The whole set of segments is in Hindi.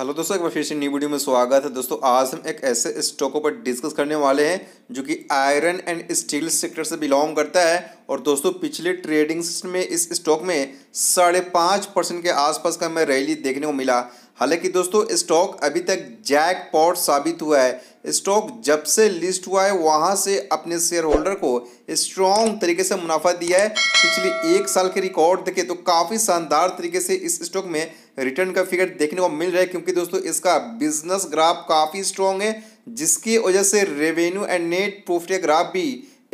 हेलो दोस्तों एक बार फिर से न्यू वीडियो में स्वागत है दोस्तों आज हम एक ऐसे स्टॉकों पर डिस्कस करने वाले हैं जो कि आयरन एंड स्टील सेक्टर से बिलोंग करता है और दोस्तों पिछले ट्रेडिंग में इस स्टॉक में साढ़े पाँच परसेंट के आसपास का हमें रैली देखने को मिला हालांकि दोस्तों स्टॉक अभी तक जैक पॉट साबित हुआ है स्टॉक जब से लिस्ट हुआ है वहाँ से अपने शेयर होल्डर को स्ट्रॉन्ग तरीके से मुनाफा दिया है पिछले एक साल के रिकॉर्ड देखे तो काफ़ी शानदार तरीके से इस स्टॉक में रिटर्न का फिगर देखने को मिल रहा है क्योंकि दोस्तों इसका बिजनेस ग्राफ काफ़ी स्ट्रॉन्ग है जिसकी वजह से revenue and net profit graph भी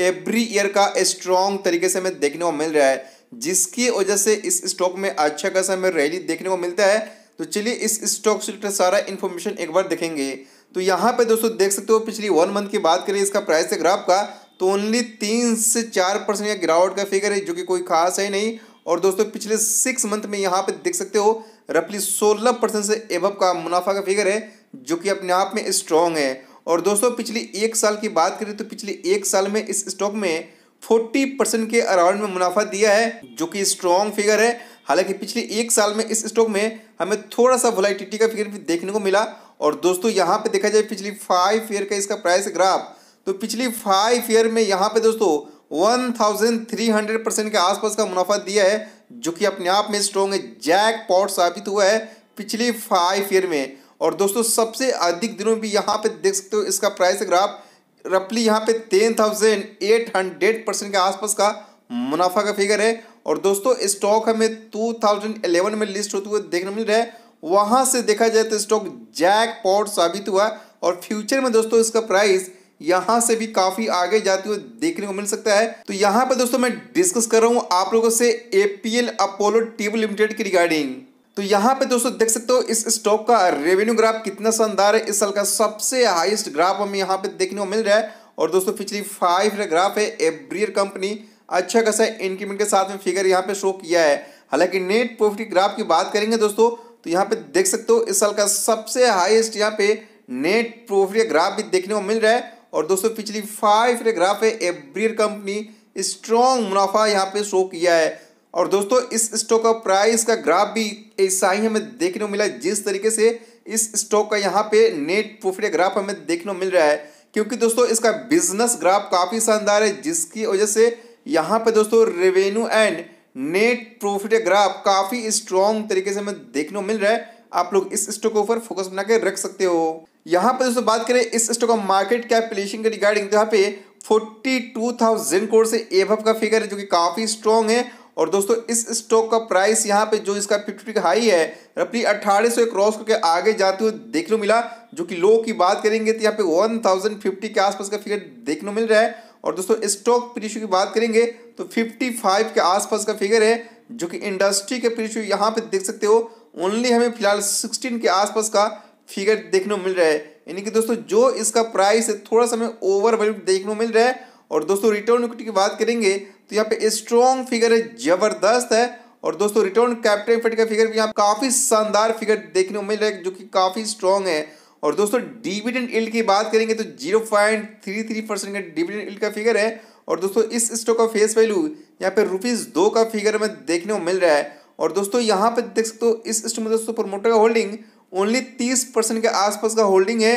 एवरी ईयर का स्ट्रॉन्ग तरीके से हमें देखने को मिल रहा है जिसकी वजह से इस स्टॉक में अच्छा खासा हमें रैली देखने को मिलता है तो चलिए इस स्टॉक से रिलेटेड सारा इन्फॉर्मेशन एक बार देखेंगे तो यहाँ पे दोस्तों देख सकते हो पिछली वन मंथ की बात करें इसका प्राइस है ग्राफ का तो ओनली तीन से चार परसेंट का गिरावट का फिगर है जो कि कोई खास है नहीं और दोस्तों पिछले सिक्स मंथ में यहाँ पे देख सकते हो रफली 16 परसेंट से एबव का मुनाफा का फिगर है जो कि अपने आप में स्ट्रॉन्ग है और दोस्तों पिछली एक साल की बात करें तो पिछले एक साल में इस स्टॉक में 40 परसेंट के अराउंड में मुनाफा दिया है जो कि स्ट्रॉन्ग फिगर है हालांकि पिछले एक साल में इस स्टॉक में हमें थोड़ा सा वोलाइटिटी का फिगर भी देखने को मिला और दोस्तों यहाँ पे देखा जाए पिछली फाइव ईयर का इसका प्राइस ग्राफ तो पिछली फाइव ईयर में यहाँ पे दोस्तों 1300 परसेंट के आसपास का मुनाफा दिया है जो कि अपने आप में स्ट्रॉन्ग है जैक पॉट साबित हुआ है पिछले फाइव ईयर में और दोस्तों सबसे अधिक दिनों भी यहाँ पे देख सकते हो इसका प्राइस अगर आप रफली यहाँ पे ten thousand eight hundred percent के आसपास का मुनाफा का फिगर है और दोस्तों स्टॉक हमें टू थाउजेंड एलेवन में लिस्ट होते हुए देखने मिल रहा है वहाँ से देखा जाए तो स्टॉक जैक पॉट साबित हुआ और फ्यूचर में दोस्तों इसका प्राइस यहां से भी काफ़ी आगे जाती हुई देखने को मिल सकता है तो यहां पर दोस्तों मैं डिस्कस कर रहा हूं आप लोगों से एपीएल अपोलो टीवी लिमिटेड की रिगार्डिंग तो यहाँ पे दोस्तों देख सकते हो इस स्टॉक का रेवेन्यू ग्राफ कितना शानदार है इस साल का सबसे हाईएस्ट ग्राफ हमें यहाँ पे देखने को मिल रहा है और दोस्तों पिछली फाइव ग्राफ है एब्रियर कंपनी अच्छा खासा इंक्रीमेंट के साथ में फिगर यहाँ पे शो किया है हालांकि नेट प्रॉफिट ग्राफ की बात करेंगे दोस्तों तो यहाँ पे देख सकते हो इस साल का सबसे हाइस्ट यहाँ पे नेट प्रोफिट ग्राफ भी देखने को मिल रहा है और दोस्तों पिछली फाइव ग्राफ है एब्रियर कंपनी स्ट्रॉन्ग मुनाफा यहाँ पे शो किया है और दोस्तों इस स्टॉक का प्राइस का ग्राफ भी ऐसा ही हमें देखने को मिला जिस तरीके से इस स्टॉक का यहाँ पे नेट प्रोफिट ग्राफ हमें देखने को मिल रहा है क्योंकि दोस्तों इसका बिजनेस ग्राफ काफ़ी शानदार है जिसकी वजह से यहाँ पे दोस्तों revenue and net profit graph काफ़ी स्ट्रॉन्ग तरीके से हमें देखने को मिल रहा है आप लोग इस स्टॉक के ऊपर फोकस बना के रख सकते हो यहाँ पर दोस्तों बात करें इस स्टॉक का मार्केट कैपिलेशन के रिगार्डिंग तो यहाँ पे फोर्टी टू थाउजेंड करोड़ से एभव का फिगर है जो कि काफ़ी स्ट्रॉन्ग है और दोस्तों इस स्टॉक का प्राइस यहाँ पे जो इसका फिफ्टी हाई है रफली अट्ठारह सौ क्रॉस करके आगे जाते हुए देखने मिला जो कि लो की बात करेंगे तो यहाँ पे वन थाउजेंड फिफ्टी के आसपास का फिगर देखने मिल रहा है और दोस्तों स्टॉक प्रीशू की बात करेंगे तो फिफ्टी फाइव के आसपास का फिगर है जो कि इंडस्ट्री के प्रीशू यहाँ पे देख सकते हो ओनली हमें फिलहाल सिक्सटीन के आसपास का फिगर देखने को मिल रहा है यानी कि दोस्तों जो इसका प्राइस है थोड़ा सा हमें ओवर वैल्यू देखने को मिल रहा है और दोस्तों रिटर्न इक्विटी की बात करेंगे तो यहाँ पे स्ट्रॉन्ग फिगर है जबरदस्त है और दोस्तों रिटर्न कैपिटल इफेक्ट का फिगर भी यहाँ काफ़ी शानदार फिगर देखने को मिल रहा है जो कि काफ़ी स्ट्रॉन्ग है और दोस्तों डिविडेंड इल्ड की बात करेंगे तो zero point three three percent का डिविडेंड इल्ड का फिगर है और दोस्तों इस स्टॉक का फेस वैल्यू यहाँ पे रुपीज़ दो का फिगर हमें देखने को मिल रहा है और दोस्तों यहाँ पे देख सकते हो इस स्टॉक में दोस्तों प्रमोटर का होल्डिंग ओनली तीस परसेंट के आसपास का होल्डिंग है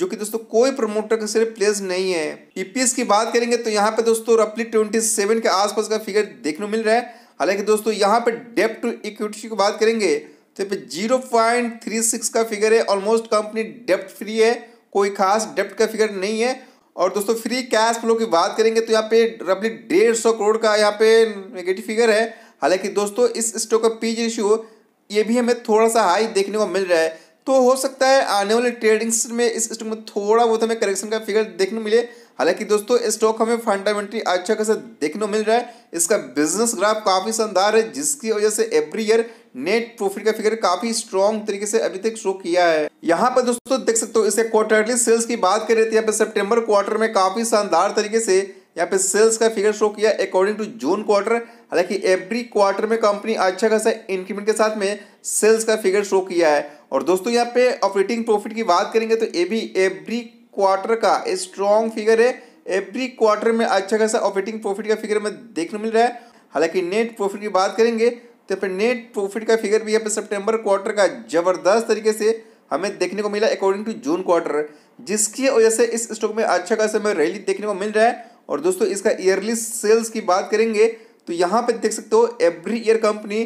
जो कि दोस्तों कोई प्रमोटर का सिर्फ प्लेस नहीं है ईपीएस e की बात करेंगे तो यहाँ पे दोस्तों रफली ट्वेंटी सेवन के आसपास का फिगर देखने को मिल रहा है हालांकि दोस्तों यहाँ पे डेप टू इक्विटी की बात करेंगे तो पे जीरो पॉइंट थ्री सिक्स का फिगर है ऑलमोस्ट कंपनी डेप्ट फ्री है कोई खास डेप्ट का फिगर नहीं है और दोस्तों फ्री कैश फ्लो की बात करेंगे तो यहाँ पे रफली तो डेढ़ सौ करोड़ का यहाँ पे नेगेटिव फिगर है हालांकि दोस्तों इस स्टॉक का पीज रेशियो ये भी हमें थोड़ा सा हाई देखने को मिल रहा है तो हो सकता है आने वाले ट्रेडिंग्स में इस स्टॉक में थोड़ा बहुत हमें करेक्शन का फिगर देखने को मिले हालांकि दोस्तों स्टॉक हमें फंडामेंटली अच्छा खासा देखने को मिल रहा है इसका बिजनेस ग्राफ काफ़ी शानदार है जिसकी वजह से एवरी ईयर नेट प्रॉफिट का फिगर काफ़ी स्ट्रॉन्ग तरीके से अभी तक शो किया है यहाँ पर दोस्तों देख सकते हो इसे क्वार्टरली सेल्स की बात करें तो यहाँ पर सेप्टेम्बर क्वार्टर में काफ़ी शानदार तरीके से यहाँ पे सेल्स का फिगर शो किया अकॉर्डिंग टू जून क्वार्टर हालांकि एवरी क्वार्टर में कंपनी अच्छा खासा इंक्रीमेंट के साथ में सेल्स का फिगर शो किया है और दोस्तों यहाँ पे ऑपरेटिंग प्रॉफिट की बात करेंगे तो ये भी एवरी क्वार्टर का स्ट्रॉन्ग फिगर है एवरी क्वार्टर में अच्छा खासा ऑपरेटिंग प्रॉफिट का फिगर हमें देखने मिल रहा है हालांकि नेट प्रॉफिट की बात करेंगे तो फिर नेट प्रॉफिट का फिगर भी यहाँ पे सेप्टेम्बर क्वार्टर का जबरदस्त तरीके से हमें देखने को मिला अकॉर्डिंग टू जून क्वार्टर जिसकी वजह से इस स्टॉक में अच्छा खासा हमें रैली देखने को मिल रहा है और दोस्तों इसका ईयरली सेल्स की बात करेंगे तो यहाँ पे देख सकते हो एवरी ईयर कंपनी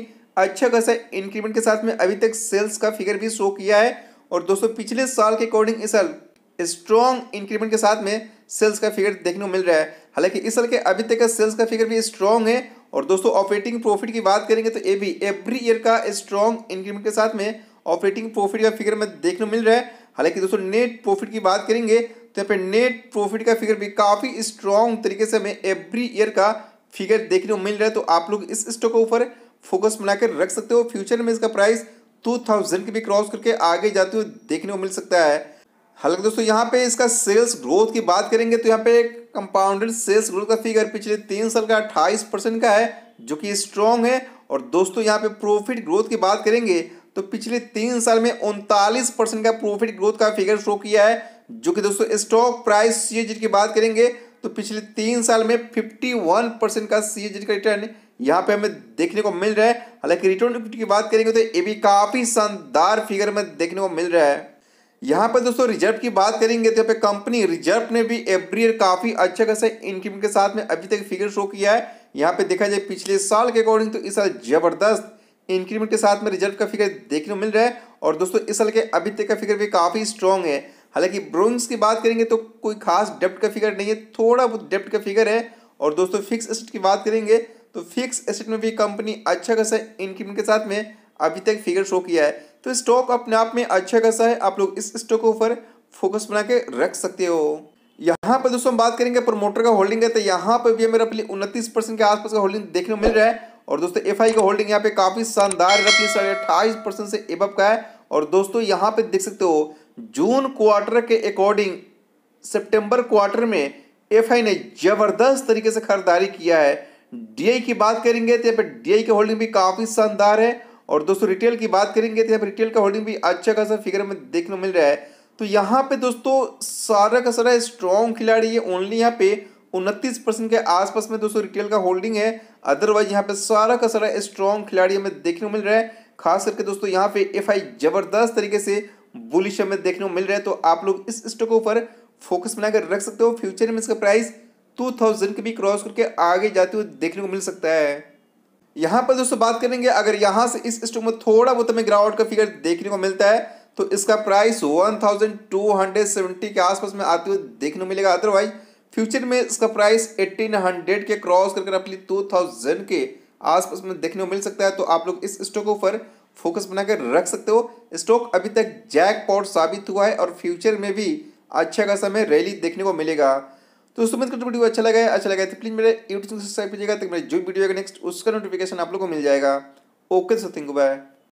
अच्छा खासा इंक्रीमेंट के साथ में अभी तक सेल्स का फिगर भी शो किया है और दोस्तों पिछले साल के अकॉर्डिंग इस साल स्ट्रॉन्ग इंक्रीमेंट के साथ में सेल्स का फिगर देखने को मिल रहा है हालांकि इस साल के अभी तक का सेल्स का फिगर भी स्ट्रॉन्ग है और दोस्तों ऑपरेटिंग प्रॉफिट की बात करेंगे तो ये भी एवरी ईयर का स्ट्रॉन्ग इंक्रीमेंट के साथ में ऑपरेटिंग प्रॉफिट का फिगर में देखने को मिल रहा है हालांकि दोस्तों नेट प्रॉफिट की बात करेंगे तो यहाँ पे नेट प्रॉफिट का फिगर भी काफ़ी स्ट्रॉन्ग तरीके से हमें एवरी ईयर का फिगर देखने को मिल रहा है तो आप लोग इस स्टॉक के ऊपर फोकस बनाकर रख सकते हो फ्यूचर में इसका प्राइस टू थाउजेंड के भी क्रॉस करके आगे जाते हुए देखने को मिल सकता है हालांकि दोस्तों यहाँ पे इसका सेल्स ग्रोथ की बात करेंगे तो यहाँ पे कंपाउंडेड सेल्स ग्रोथ का फिगर पिछले तीन साल का अट्ठाईस परसेंट का है जो कि स्ट्रॉन्ग है और दोस्तों यहाँ पे प्रॉफिट ग्रोथ की बात करेंगे तो पिछले तीन साल में उनतालीस परसेंट का प्रॉफिट ग्रोथ का फिगर शो किया है जो कि दोस्तों स्टॉक प्राइस सी की बात करेंगे तो पिछले तीन साल में फिफ्टी वन परसेंट का सी का रिटर्न यहाँ पे हमें देखने को मिल रहा है हालांकि रिटर्न की बात करेंगे तो ये भी काफ़ी शानदार फिगर में देखने को मिल रहा है यहाँ पर दोस्तों रिजर्व की बात करेंगे तो यहाँ पे कंपनी रिजर्व ने भी एवरी ईयर काफ़ी अच्छा खासा इनकम के साथ में अभी तक फिगर शो किया है यहाँ पे देखा जाए पिछले साल के अकॉर्डिंग तो इस साल जबरदस्त इंक्रीमेंट के साथ में रिजर्व का फिगर देखने को मिल रहा है और दोस्तों इस साल के अभी तक का फिगर भी काफ़ी स्ट्रॉन्ग है हालांकि ब्रोंज की बात करेंगे तो कोई खास डेप्ट का फिगर नहीं है थोड़ा बहुत डेप्ट का फिगर है और दोस्तों फिक्स एसेट की बात करेंगे तो फिक्स एसेट में भी कंपनी अच्छा खासा इंक्रीमेंट के साथ में अभी तक फिगर शो किया है तो स्टॉक अपने आप में अच्छा खासा है आप लोग इस स्टॉक के ऊपर फोकस बना के रख सकते हो यहाँ पर दोस्तों हम बात करेंगे प्रमोटर का होल्डिंग है तो यहाँ पर भी मेरा अपनी उनतीस परसेंट के आसपास का होल्डिंग देखने को मिल रहा है और दोस्तों एफ का होल्डिंग यहाँ पे काफी शानदार रफली साढ़े अट्ठाईस परसेंट से एबअप का है और दोस्तों यहाँ पे देख सकते हो जून क्वार्टर के अकॉर्डिंग सितंबर क्वार्टर में एफ ने जबरदस्त तरीके से खरीदारी किया है डीआई की बात करेंगे तो यहाँ पर डीआई की होल्डिंग भी काफ़ी शानदार है और दोस्तों रिटेल की बात करेंगे तो यहाँ पर रिटेल का होल्डिंग भी अच्छा खासा फिगर में देखने मिल रहा है तो यहाँ पे दोस्तों सारा का सारा स्ट्रॉन्ग खिलाड़ी है ओनली यहाँ पे उनतीस परसेंट के आसपास में दोस्तों रिटेल का होल्डिंग है अदरवाइज यहाँ पे सारा का सारा स्ट्रॉन्ग खिलाड़ी हमें देखने को मिल रहा है खास करके दोस्तों यहाँ पे एफ जबरदस्त तरीके से बुलिश हमें देखने को मिल रहे हैं तो आप लोग इस स्टॉक के ऊपर फोकस बनाकर रख सकते हो फ्यूचर में इसका प्राइस टू थाउजेंड के भी क्रॉस करके आगे जाते हुए देखने को मिल सकता है यहाँ पर दोस्तों बात करेंगे अगर यहाँ से इस स्टॉक में थोड़ा बहुत हमें ग्राउंड का फिगर देखने को मिलता है तो इसका प्राइस 1270 के आसपास में आते हुए देखने को मिलेगा अदरवाइज फ्यूचर में इसका प्राइस 1800 के क्रॉस करके रफली 2000 के आसपास में देखने को मिल सकता है तो आप लोग इस स्टॉक के ऊपर फोकस बनाकर रख सकते हो स्टॉक अभी तक जैकपॉट साबित हुआ है और फ्यूचर में भी अच्छा खासा हमें रैली देखने को मिलेगा तो उस उम्मीद करते वीडियो अच्छा लगा है अच्छा लगा है तो प्लीज़ मेरे यूट्यूब सब्सक्राइब कीजिएगा तो मेरे जो वीडियो है नेक्स्ट उसका नोटिफिकेशन आप लोग को मिल जाएगा ओके सो थिंक बाय